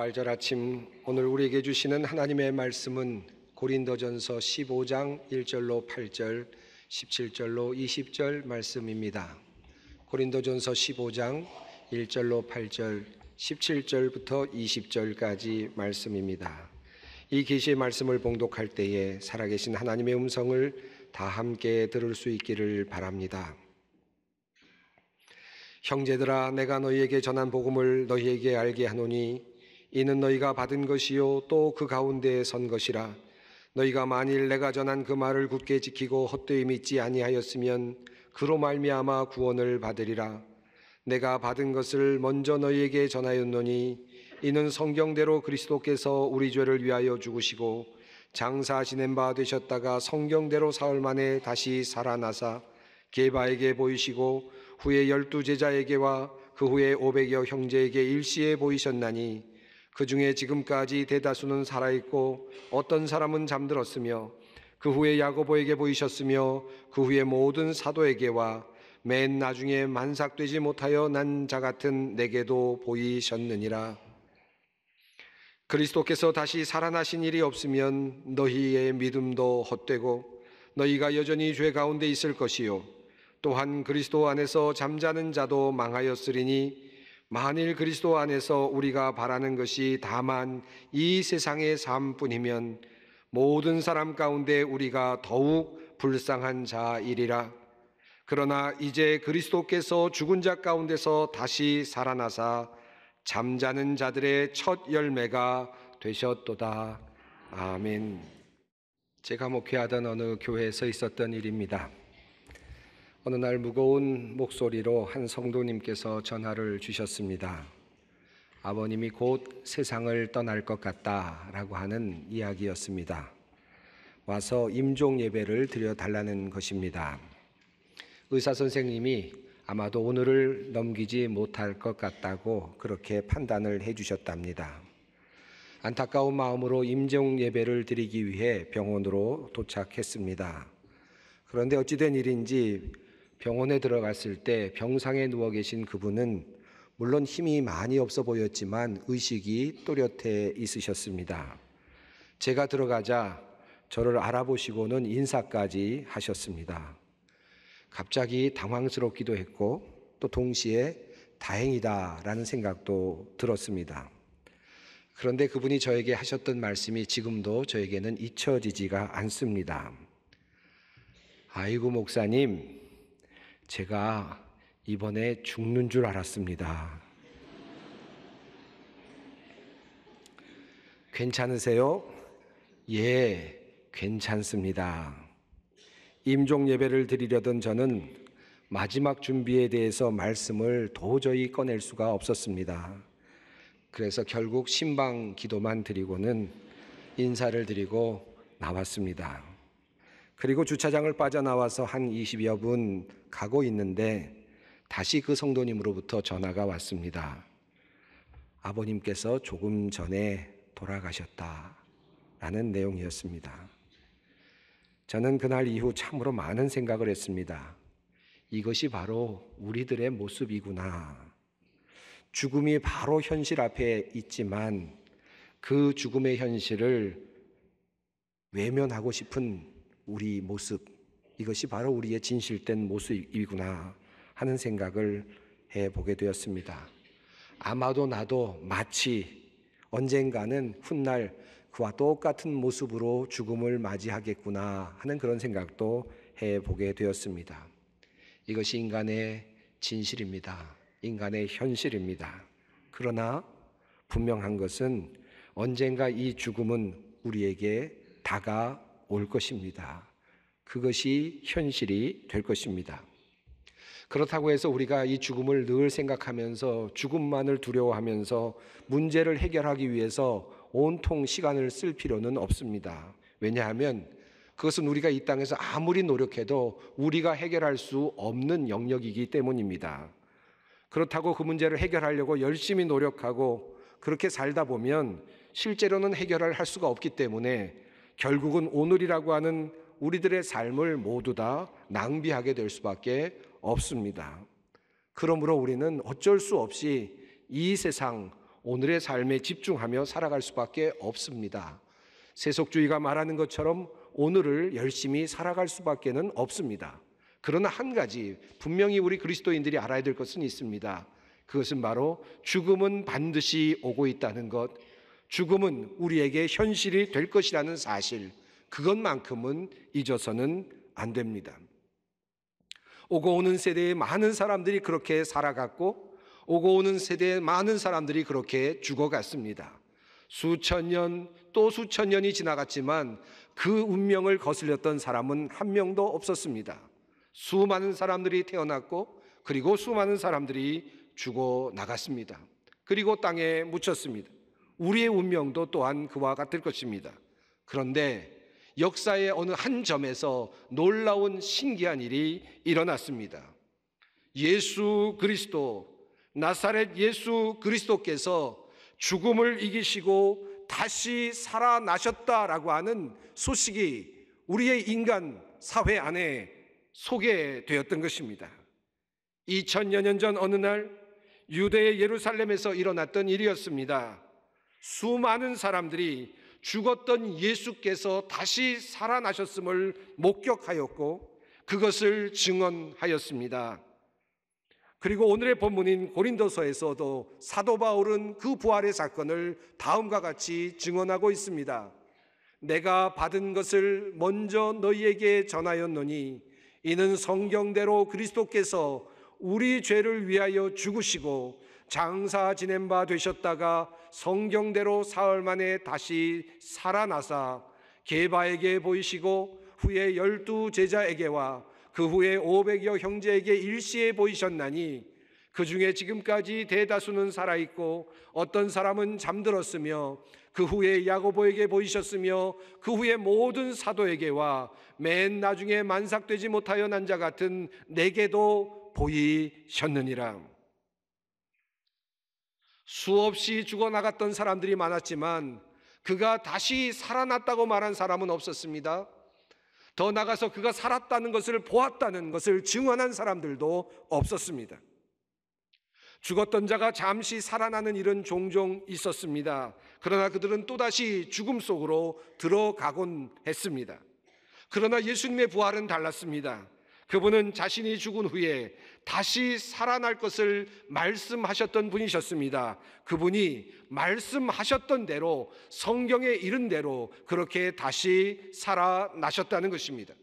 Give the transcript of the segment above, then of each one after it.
부활절 아침 오늘 우리에게 주시는 하나님의 말씀은 고린도전서 15장 1절로 8절, 17절로 20절 말씀입니다. 고린도전서 15장 1절로 8절, 17절부터 20절까지 말씀입니다. 이 계시의 말씀을 봉독할 때에 살아계신 하나님의 음성을 다 함께 들을 수 있기를 바랍니다. 형제들아 내가 너희에게 전한 복음을 너희에게 알게 하노니 이는 너희가 받은 것이요 또 그 가운데에 선 것이라 너희가 만일 내가 전한 그 말을 굳게 지키고 헛되이 믿지 아니하였으면 그로 말미암아 구원을 받으리라 내가 받은 것을 먼저 너희에게 전하였노니 이는 성경대로 그리스도께서 우리 죄를 위하여 죽으시고 장사 지낸 바 되셨다가 성경대로 사흘 만에 다시 살아나사 게바에게 보이시고 후에 열두 제자에게와 그 후에 오백여 형제에게 일시에 보이셨나니 그 중에 지금까지 대다수는 살아있고 어떤 사람은 잠들었으며 그 후에 야고보에게 보이셨으며 그 후에 모든 사도에게와 맨 나중에 만삭되지 못하여 난 자 같은 내게도 보이셨느니라. 그리스도께서 다시 살아나신 일이 없으면 너희의 믿음도 헛되고 너희가 여전히 죄 가운데 있을 것이요. 또한 그리스도 안에서 잠자는 자도 망하였으리니 만일 그리스도 안에서 우리가 바라는 것이 다만 이 세상의 삶뿐이면 모든 사람 가운데 우리가 더욱 불쌍한 자일이라 그러나 이제 그리스도께서 죽은 자 가운데서 다시 살아나사 잠자는 자들의 첫 열매가 되셨도다. 아멘. 제가 목회하던 어느 교회에서 있었던 일입니다. 어느 날 무거운 목소리로 한 성도님께서 전화를 주셨습니다. 아버님이 곧 세상을 떠날 것 같다라고 하는 이야기였습니다. 와서 임종 예배를 드려 달라는 것입니다. 의사 선생님이 아마도 오늘을 넘기지 못할 것 같다고 그렇게 판단을 해 주셨답니다. 안타까운 마음으로 임종 예배를 드리기 위해 병원으로 도착했습니다. 그런데 어찌된 일인지 병원에 들어갔을 때 병상에 누워 계신 그분은 물론 힘이 많이 없어 보였지만 의식이 또렷해 있으셨습니다. 제가 들어가자 저를 알아보시고는 인사까지 하셨습니다. 갑자기 당황스럽기도 했고 또 동시에 다행이다라는 생각도 들었습니다. 그런데 그분이 저에게 하셨던 말씀이 지금도 저에게는 잊혀지지가 않습니다. 아이고, 목사님, 제가 이번에 죽는 줄 알았습니다. 괜찮으세요? 예, 괜찮습니다. 임종 예배를 드리려던 저는 마지막 준비에 대해서 말씀을 도저히 꺼낼 수가 없었습니다. 그래서 결국 신방 기도만 드리고는 인사를 드리고 나왔습니다. 그리고 주차장을 빠져나와서 한 20여 분 가고 있는데 다시 그 성도님으로부터 전화가 왔습니다. 아버님께서 조금 전에 돌아가셨다. 라는 내용이었습니다. 저는 그날 이후 참으로 많은 생각을 했습니다. 이것이 바로 우리들의 모습이구나. 죽음이 바로 현실 앞에 있지만 그 죽음의 현실을 외면하고 싶은 우리 모습, 이것이 바로 우리의 진실된 모습이구나 하는 생각을 해 보게 되었습니다. 아마도 나도 마치 언젠가는 훗날 그와 똑같은 모습으로 죽음을 맞이하겠구나 하는 그런 생각도 해 보게 되었습니다. 이것이 인간의 진실입니다. 인간의 현실입니다. 그러나 분명한 것은 언젠가 이 죽음은 우리에게 다가 올 것입니다. 그것이 현실이 될 것입니다. 그렇다고 해서 우리가 이 죽음을 늘 생각하면서 죽음만을 두려워하면서 문제를 해결하기 위해서 온통 시간을 쓸 필요는 없습니다. 왜냐하면 그것은 우리가 이 땅에서 아무리 노력해도 우리가 해결할 수 없는 영역이기 때문입니다. 그렇다고 그 문제를 해결하려고 열심히 노력하고 그렇게 살다 보면 실제로는 해결을 할 수가 없기 때문에 결국은 오늘이라고 하는 우리들의 삶을 모두 다 낭비하게 될 수밖에 없습니다. 그러므로 우리는 어쩔 수 없이 이 세상, 오늘의 삶에 집중하며 살아갈 수밖에 없습니다. 세속주의가 말하는 것처럼 오늘을 열심히 살아갈 수밖에는 없습니다. 그러나 한 가지 분명히 우리 그리스도인들이 알아야 될 것은 있습니다. 그것은 바로 죽음은 반드시 오고 있다는 것, 죽음은 우리에게 현실이 될 것이라는 사실, 그것만큼은 잊어서는 안 됩니다. 오고 오는 세대의 많은 사람들이 그렇게 살아갔고, 오고 오는 세대의 많은 사람들이 그렇게 죽어갔습니다. 수천 년, 또 수천 년이 지나갔지만 그 운명을 거슬렸던 사람은 한 명도 없었습니다. 수많은 사람들이 태어났고, 그리고 수많은 사람들이 죽어 나갔습니다. 그리고 땅에 묻혔습니다. 우리의 운명도 또한 그와 같을 것입니다. 그런데 역사의 어느 한 점에서 놀라운 신기한 일이 일어났습니다. 예수 그리스도, 나사렛 예수 그리스도께서 죽음을 이기시고 다시 살아나셨다라고 하는 소식이 우리의 인간 사회 안에 소개되었던 것입니다. 2000여 년전 어느 날 유대의 예루살렘에서 일어났던 일이었습니다. 수많은 사람들이 죽었던 예수께서 다시 살아나셨음을 목격하였고 그것을 증언하였습니다. 그리고 오늘의 본문인 고린도서에서도 사도 바울은 그 부활의 사건을 다음과 같이 증언하고 있습니다. 내가 받은 것을 먼저 너희에게 전하였노니 이는 성경대로 그리스도께서 우리 죄를 위하여 죽으시고 장사 지낸 바 되셨다가 성경대로 사흘 만에 다시 살아나사 게바에게 보이시고 후에 열두 제자에게와 그 후에 오백여 형제에게 일시에 보이셨나니 그 중에 지금까지 대다수는 살아있고 어떤 사람은 잠들었으며 그 후에 야고보에게 보이셨으며 그 후에 모든 사도에게와 맨 나중에 만삭되지 못하여 난자 같은 내게도 보이셨느니라. 수없이 죽어나갔던 사람들이 많았지만 그가 다시 살아났다고 말한 사람은 없었습니다. 더 나가서 그가 살았다는 것을 보았다는 것을 증언한 사람들도 없었습니다. 죽었던 자가 잠시 살아나는 일은 종종 있었습니다. 그러나 그들은 또다시 죽음 속으로 들어가곤 했습니다. 그러나 예수님의 부활은 달랐습니다. 그분은 자신이 죽은 후에 다시 살아날 것을 말씀하셨던 분이셨습니다. 그분이 말씀하셨던 대로 성경에 이른 대로 그렇게 다시 살아나셨다는 것입니다.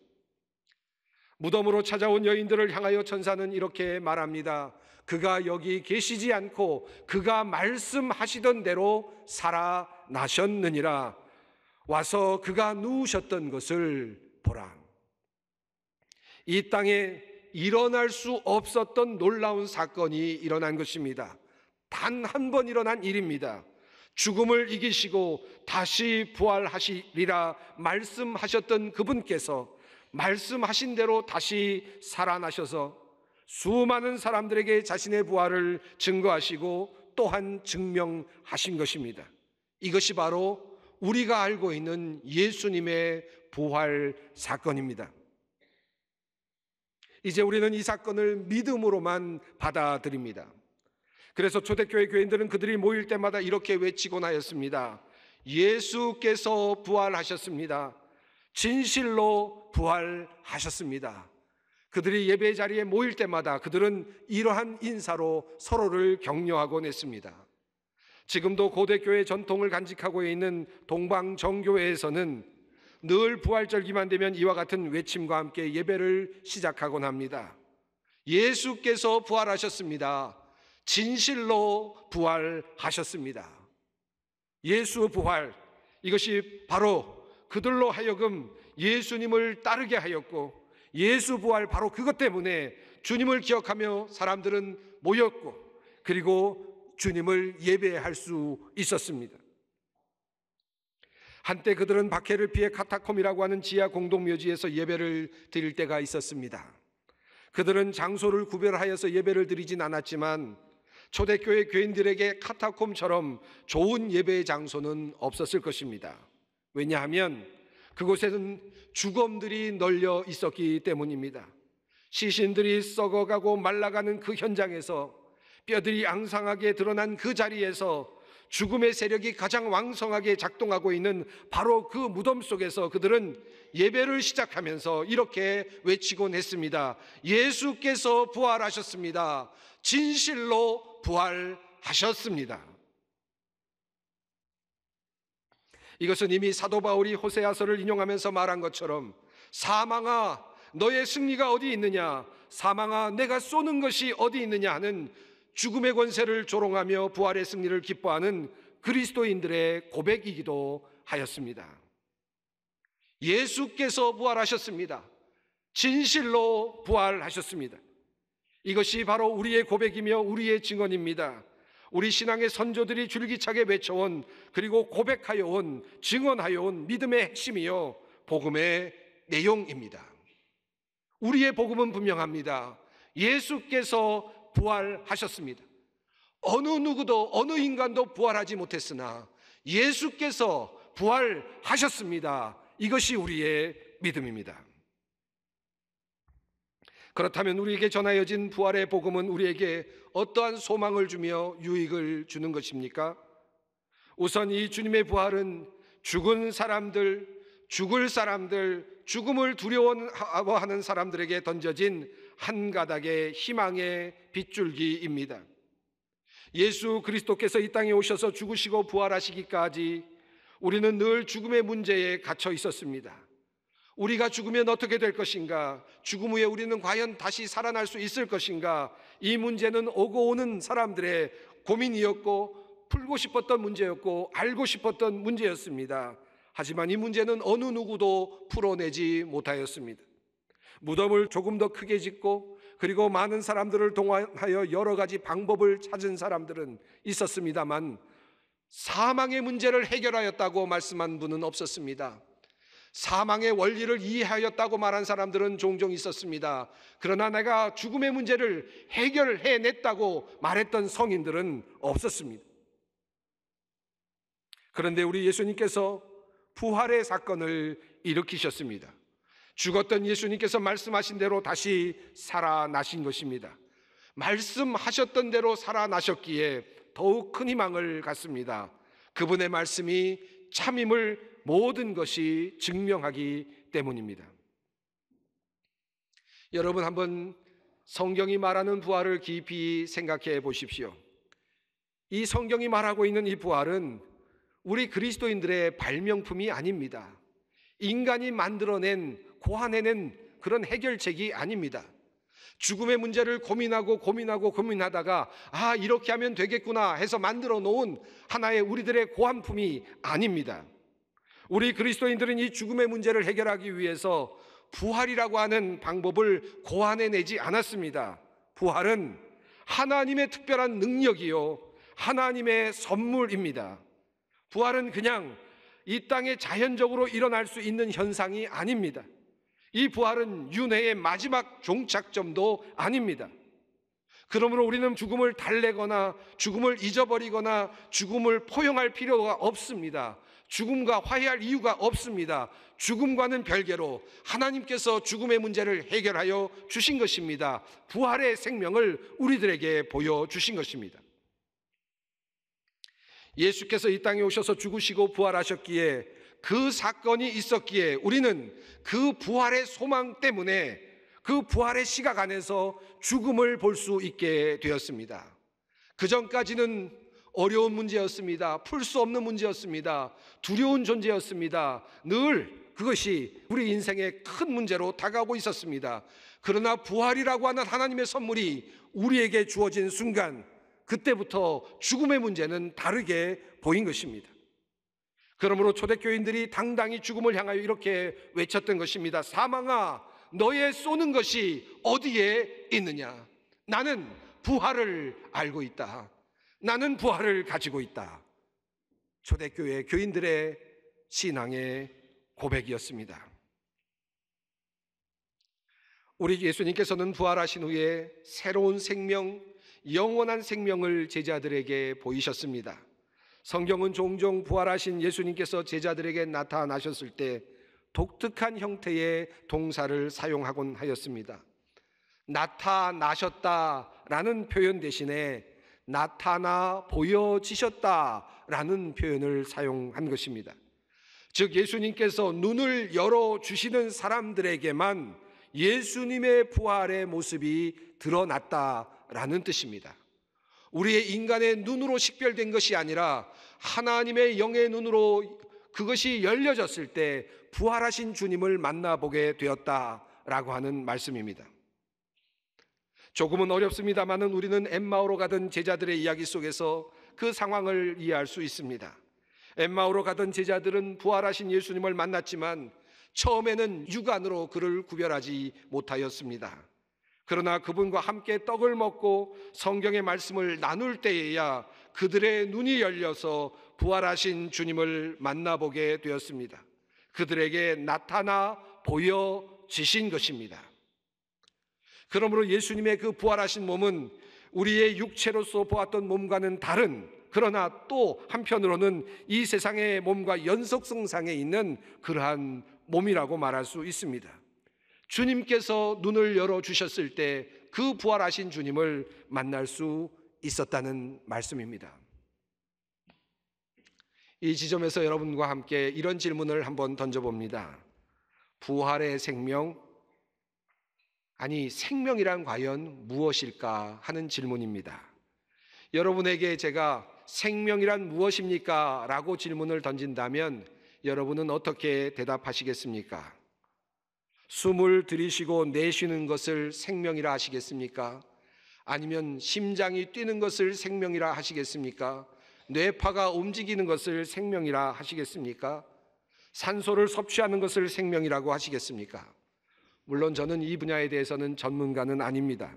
무덤으로 찾아온 여인들을 향하여 천사는 이렇게 말합니다. 그가 여기 계시지 않고 그가 말씀하시던 대로 살아나셨느니라. 와서 그가 누우셨던 것을 이 땅에 일어날 수 없었던 놀라운 사건이 일어난 것입니다. 단 한 번 일어난 일입니다. 죽음을 이기시고 다시 부활하시리라 말씀하셨던 그분께서 말씀하신 대로 다시 살아나셔서 수많은 사람들에게 자신의 부활을 증거하시고 또한 증명하신 것입니다. 이것이 바로 우리가 알고 있는 예수님의 부활 사건입니다. 이제 우리는 이 사건을 믿음으로만 받아들입니다. 그래서 초대교회 교인들은 그들이 모일 때마다 이렇게 외치곤 하였습니다. 예수께서 부활하셨습니다. 진실로 부활하셨습니다. 그들이 예배 자리에 모일 때마다 그들은 이러한 인사로 서로를 격려하곤 했습니다. 지금도 고대교회 전통을 간직하고 있는 동방정교회에서는 늘 부활절기만 되면 이와 같은 외침과 함께 예배를 시작하곤 합니다. 예수께서 부활하셨습니다. 진실로 부활하셨습니다. 예수 부활. 이것이 바로 그들로 하여금 예수님을 따르게 하였고 예수 부활 바로 그것 때문에 주님을 기억하며 사람들은 모였고 그리고 주님을 예배할 수 있었습니다. 한때 그들은 박해를 피해 카타콤이라고 하는 지하 공동묘지에서 예배를 드릴 때가 있었습니다. 그들은 장소를 구별하여서 예배를 드리진 않았지만 초대교회 교인들에게 카타콤처럼 좋은 예배의 장소는 없었을 것입니다. 왜냐하면 그곳에는 주검들이 널려 있었기 때문입니다. 시신들이 썩어가고 말라가는 그 현장에서 뼈들이 앙상하게 드러난 그 자리에서 죽음의 세력이 가장 왕성하게 작동하고 있는 바로 그 무덤 속에서 그들은 예배를 시작하면서 이렇게 외치곤 했습니다. 예수께서 부활하셨습니다. 진실로 부활하셨습니다. 이것은 이미 사도 바울이 호세아서를 인용하면서 말한 것처럼 사망아 너의 승리가 어디 있느냐 사망아 내가 쏘는 것이 어디 있느냐 하는 죽음의 권세를 조롱하며 부활의 승리를 기뻐하는 그리스도인들의 고백이기도 하였습니다. 예수께서 부활하셨습니다. 진실로 부활하셨습니다. 이것이 바로 우리의 고백이며 우리의 증언입니다. 우리 신앙의 선조들이 줄기차게 외쳐온 그리고 고백하여 온 증언하여 온 믿음의 핵심이요 복음의 내용입니다. 우리의 복음은 분명합니다. 예수께서 부활하셨습니다. 어느 누구도 어느 인간도 부활하지 못했으나 예수께서 부활하셨습니다. 이것이 우리의 믿음입니다. 그렇다면 우리에게 전하여진 부활의 복음은 우리에게 어떠한 소망을 주며 유익을 주는 것입니까? 우선 이 주님의 부활은 죽은 사람들, 죽을 사람들, 죽음을 두려워하는 사람들에게 던져진 한 가닥의 희망의 빗줄기입니다. 예수 그리스도께서 이 땅에 오셔서 죽으시고 부활하시기까지 우리는 늘 죽음의 문제에 갇혀 있었습니다. 우리가 죽으면 어떻게 될 것인가? 죽음 후에 우리는 과연 다시 살아날 수 있을 것인가? 이 문제는 오고 오는 사람들의 고민이었고, 풀고 싶었던 문제였고, 알고 싶었던 문제였습니다. 하지만 이 문제는 어느 누구도 풀어내지 못하였습니다. 무덤을 조금 더 크게 짓고 그리고 많은 사람들을 동원하여 여러 가지 방법을 찾은 사람들은 있었습니다만 사망의 문제를 해결하였다고 말씀한 분은 없었습니다. 사망의 원리를 이해하였다고 말한 사람들은 종종 있었습니다. 그러나 내가 죽음의 문제를 해결해냈다고 말했던 성인들은 없었습니다. 그런데 우리 예수님께서 부활의 사건을 일으키셨습니다. 죽었던 예수님께서 말씀하신 대로 다시 살아나신 것입니다. 말씀하셨던 대로 살아나셨기에 더욱 큰 희망을 갖습니다. 그분의 말씀이 참임을 모든 것이 증명하기 때문입니다. 여러분 한번 성경이 말하는 부활을 깊이 생각해 보십시오. 이 성경이 말하고 있는 이 부활은 우리 그리스도인들의 발명품이 아닙니다. 인간이 만들어낸 고안해낸 그런 해결책이 아닙니다. 죽음의 문제를 고민하고 고민하고 고민하다가 아, 이렇게 하면 되겠구나 해서 만들어 놓은 하나의 우리들의 고안품이 아닙니다. 우리 그리스도인들은 이 죽음의 문제를 해결하기 위해서 부활이라고 하는 방법을 고안해내지 않았습니다. 부활은 하나님의 특별한 능력이요. 하나님의 선물입니다. 부활은 그냥 이 땅에 자연적으로 일어날 수 있는 현상이 아닙니다. 이 부활은 윤회의 마지막 종착점도 아닙니다. 그러므로 우리는 죽음을 달래거나 죽음을 잊어버리거나 죽음을 포용할 필요가 없습니다. 죽음과 화해할 이유가 없습니다. 죽음과는 별개로 하나님께서 죽음의 문제를 해결하여 주신 것입니다. 부활의 생명을 우리들에게 보여주신 것입니다. 예수께서 이 땅에 오셔서 죽으시고 부활하셨기에 그 사건이 있었기에 우리는 그 부활의 소망 때문에 그 부활의 시각 안에서 죽음을 볼 수 있게 되었습니다. 그 전까지는 어려운 문제였습니다. 풀 수 없는 문제였습니다. 두려운 존재였습니다. 늘 그것이 우리 인생의 큰 문제로 다가오고 있었습니다. 그러나 부활이라고 하는 하나님의 선물이 우리에게 주어진 순간, 그때부터 죽음의 문제는 다르게 보인 것입니다. 그러므로 초대교인들이 당당히 죽음을 향하여 이렇게 외쳤던 것입니다. 사망아, 너의 쏘는 것이 어디에 있느냐? 나는 부활을 알고 있다. 나는 부활을 가지고 있다. 초대교회 교인들의 신앙의 고백이었습니다. 우리 예수님께서는 부활하신 후에 새로운 생명, 영원한 생명을 제자들에게 보이셨습니다. 성경은 종종 부활하신 예수님께서 제자들에게 나타나셨을 때 독특한 형태의 동사를 사용하곤 하였습니다. 나타나셨다라는 표현 대신에 나타나 보여지셨다라는 표현을 사용한 것입니다. 즉 예수님께서 눈을 열어 주시는 사람들에게만 예수님의 부활의 모습이 드러났다라는 뜻입니다. 우리의 인간의 눈으로 식별된 것이 아니라 하나님의 영의 눈으로 그것이 열려졌을 때 부활하신 주님을 만나보게 되었다라고 하는 말씀입니다. 조금은 어렵습니다만은 우리는 엠마오로 가던 제자들의 이야기 속에서 그 상황을 이해할 수 있습니다. 엠마오로 가던 제자들은 부활하신 예수님을 만났지만 처음에는 육안으로 그를 구별하지 못하였습니다. 그러나 그분과 함께 떡을 먹고 성경의 말씀을 나눌 때에야 그들의 눈이 열려서 부활하신 주님을 만나보게 되었습니다. 그들에게 나타나 보여지신 것입니다. 그러므로 예수님의 그 부활하신 몸은 우리의 육체로서 보았던 몸과는 다른 그러나 또 한편으로는 이 세상의 몸과 연속성상에 있는 그러한 몸이라고 말할 수 있습니다. 주님께서 눈을 열어 주셨을 때 그 부활하신 주님을 만날 수 있었다는 말씀입니다. 이 지점에서 여러분과 함께 이런 질문을 한번 던져봅니다. 부활의 생명, 아니, 생명이란 과연 무엇일까 하는 질문입니다. 여러분에게 제가 생명이란 무엇입니까? 라고 질문을 던진다면 여러분은 어떻게 대답하시겠습니까? 숨을 들이쉬고 내쉬는 것을 생명이라 하시겠습니까? 아니면 심장이 뛰는 것을 생명이라 하시겠습니까? 뇌파가 움직이는 것을 생명이라 하시겠습니까? 산소를 섭취하는 것을 생명이라고 하시겠습니까? 물론 저는 이 분야에 대해서는 전문가는 아닙니다.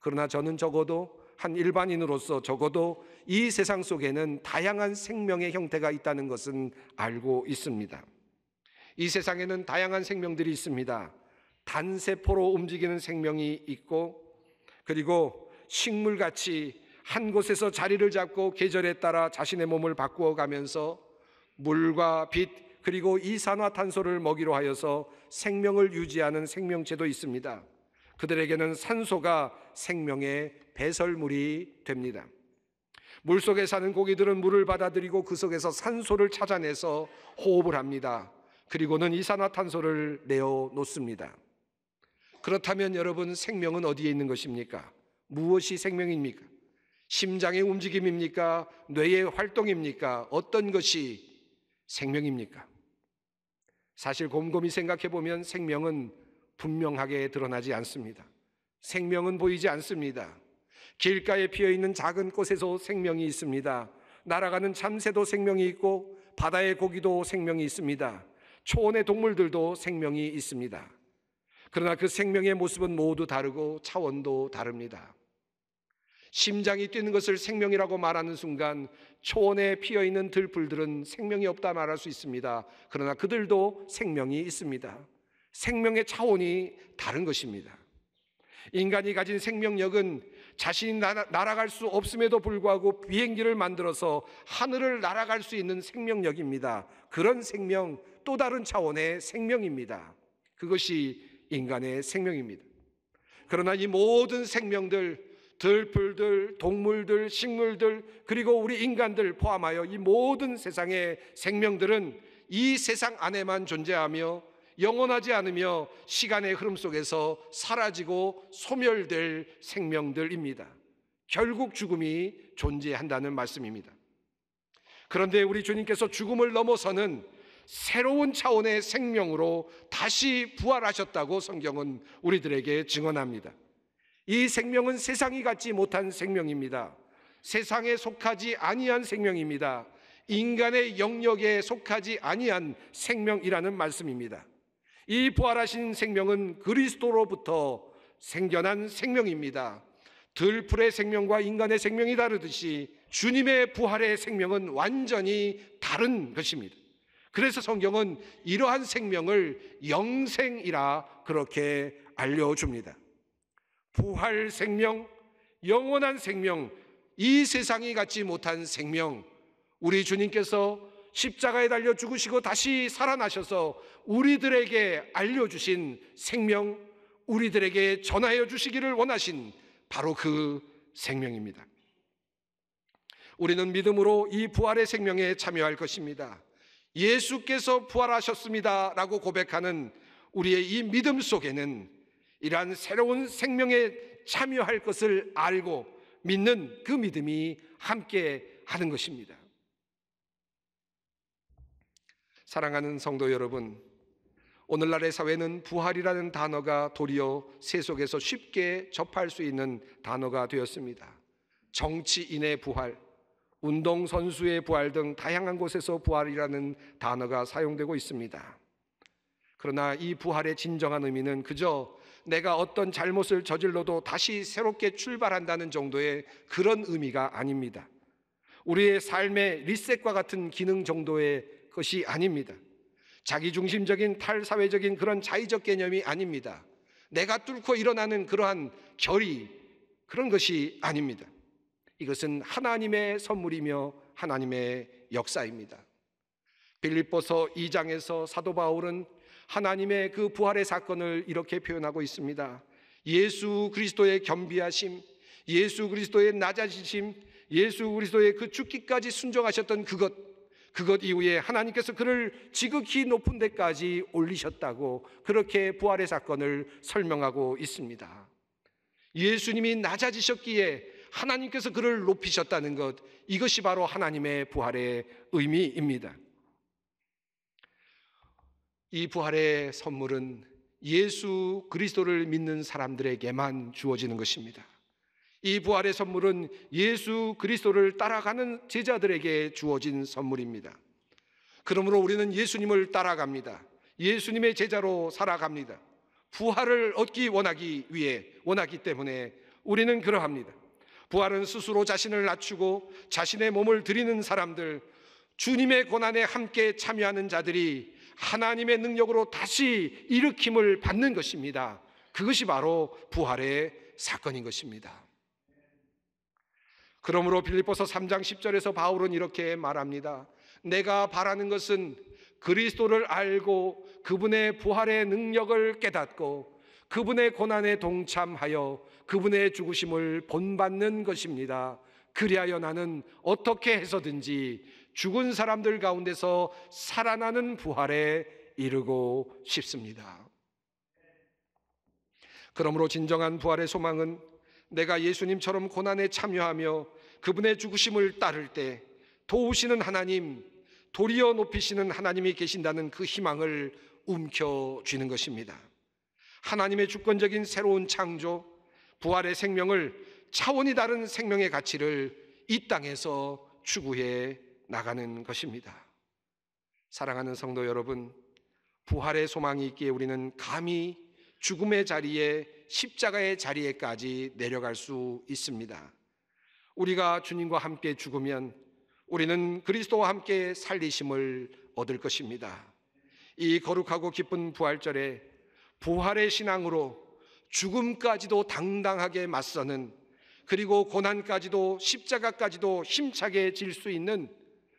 그러나 저는 적어도 한 일반인으로서 적어도 이 세상 속에는 다양한 생명의 형태가 있다는 것은 알고 있습니다. 이 세상에는 다양한 생명들이 있습니다. 단세포로 움직이는 생명이 있고 그리고 식물같이 한 곳에서 자리를 잡고 계절에 따라 자신의 몸을 바꾸어 가면서 물과 빛 그리고 이산화탄소를 먹이로 하여서 생명을 유지하는 생명체도 있습니다. 그들에게는 산소가 생명의 배설물이 됩니다. 물 속에 사는 고기들은 물을 받아들이고 그 속에서 산소를 찾아내서 호흡을 합니다. 그리고는 이산화탄소를 내어 놓습니다. 그렇다면 여러분 생명은 어디에 있는 것입니까? 무엇이 생명입니까? 심장의 움직임입니까? 뇌의 활동입니까? 어떤 것이 생명입니까? 사실 곰곰이 생각해 보면 생명은 분명하게 드러나지 않습니다. 생명은 보이지 않습니다. 길가에 피어 있는 작은 꽃에서 생명이 있습니다. 날아가는 참새도 생명이 있고 바다의 고기도 생명이 있습니다. 초원의 동물들도 생명이 있습니다. 그러나 그 생명의 모습은 모두 다르고 차원도 다릅니다. 심장이 뛰는 것을 생명이라고 말하는 순간 초원에 피어 있는 들풀들은 생명이 없다 말할 수 있습니다. 그러나 그들도 생명이 있습니다. 생명의 차원이 다른 것입니다. 인간이 가진 생명력은 자신이 날아, 갈수 없음에도 불구하고 비행기를 만들어서 하늘을 날아갈 수 있는 생명력입니다. 그런 생명, 또 다른 차원의 생명입니다. 그것이 인간의 생명입니다. 그러나 이 모든 생명들, 들풀들, 동물들, 식물들, 그리고 우리 인간들 포함하여 이 모든 세상의 생명들은 이 세상 안에만 존재하며 영원하지 않으며 시간의 흐름 속에서 사라지고 소멸될 생명들입니다. 결국 죽음이 존재한다는 말씀입니다. 그런데 우리 주님께서 죽음을 넘어서는 새로운 차원의 생명으로 다시 부활하셨다고 성경은 우리들에게 증언합니다. 이 생명은 세상이 갖지 못한 생명입니다. 세상에 속하지 아니한 생명입니다. 인간의 영역에 속하지 아니한 생명이라는 말씀입니다. 이 부활하신 생명은 그리스도로부터 생겨난 생명입니다. 들풀의 생명과 인간의 생명이 다르듯이 주님의 부활의 생명은 완전히 다른 것입니다. 그래서 성경은 이러한 생명을 영생이라 그렇게 알려줍니다. 부활 생명, 영원한 생명, 이 세상이 갖지 못한 생명, 우리 주님께서 십자가에 달려 죽으시고 다시 살아나셔서 우리들에게 알려주신 생명, 우리들에게 전하여 주시기를 원하신 바로 그 생명입니다. 우리는 믿음으로 이 부활의 생명에 참여할 것입니다. 예수께서 부활하셨습니다. 라고 고백하는 우리의 이 믿음 속에는 이러한 새로운 생명에 참여할 것을 알고 믿는 그 믿음이 함께 하는 것입니다. 사랑하는 성도 여러분, 오늘날의 사회는 부활이라는 단어가 도리어 세속에서 쉽게 접할 수 있는 단어가 되었습니다. 정치인의 부활, 운동선수의 부활 등 다양한 곳에서 부활이라는 단어가 사용되고 있습니다. 그러나 이 부활의 진정한 의미는 그저 내가 어떤 잘못을 저질러도 다시 새롭게 출발한다는 정도의 그런 의미가 아닙니다. 우리의 삶의 리셋과 같은 기능 정도의 것이 아닙니다. 자기중심적인 탈사회적인 그런 자의적 개념이 아닙니다. 내가 뚫고 일어나는 그러한 결의, 그런 것이 아닙니다. 이것은 하나님의 선물이며 하나님의 역사입니다. 빌립보서 2장에서 사도 바울은 하나님의 그 부활의 사건을 이렇게 표현하고 있습니다. 예수 그리스도의 겸비하심, 예수 그리스도의 낮아지심, 예수 그리스도의 그 죽기까지 순종하셨던 그것, 그것 이후에 하나님께서 그를 지극히 높은 데까지 올리셨다고 그렇게 부활의 사건을 설명하고 있습니다. 예수님이 낮아지셨기에 하나님께서 그를 높이셨다는 것, 이것이 바로 하나님의 부활의 의미입니다. 이 부활의 선물은 예수 그리스도를 믿는 사람들에게만 주어지는 것입니다. 이 부활의 선물은 예수 그리스도를 따라가는 제자들에게 주어진 선물입니다. 그러므로 우리는 예수님을 따라갑니다. 예수님의 제자로 살아갑니다. 부활을 얻기 원하기 위해 원하기 때문에 우리는 그러합니다. 부활은 스스로 자신을 낮추고 자신의 몸을 드리는 사람들, 주님의 고난에 함께 참여하는 자들이 하나님의 능력으로 다시 일으킴을 받는 것입니다. 그것이 바로 부활의 사건인 것입니다. 그러므로 빌립보서 3장 10절에서 바울은 이렇게 말합니다. 내가 바라는 것은 그리스도를 알고 그분의 부활의 능력을 깨닫고 그분의 고난에 동참하여 그분의 죽으심을 본받는 것입니다. 그리하여 나는 어떻게 해서든지 죽은 사람들 가운데서 살아나는 부활에 이르고 싶습니다. 그러므로 진정한 부활의 소망은 내가 예수님처럼 고난에 참여하며 그분의 죽으심을 따를 때 도우시는 하나님, 도리어 높이시는 하나님이 계신다는 그 희망을 움켜쥐는 것입니다. 하나님의 주권적인 새로운 창조, 부활의 생명을 차원이 다른 생명의 가치를 이 땅에서 추구해 나가는 것입니다. 사랑하는 성도 여러분, 부활의 소망이 있기에 우리는 감히 죽음의 자리에 십자가의 자리에까지 내려갈 수 있습니다. 우리가 주님과 함께 죽으면 우리는 그리스도와 함께 살리심을 얻을 것입니다. 이 거룩하고 기쁜 부활절에 부활의 신앙으로 죽음까지도 당당하게 맞서는 그리고 고난까지도 십자가까지도 힘차게 질 수 있는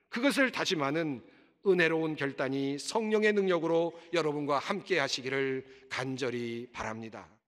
그것을 다짐하는 은혜로운 결단이 성령의 능력으로 여러분과 함께 하시기를 간절히 바랍니다.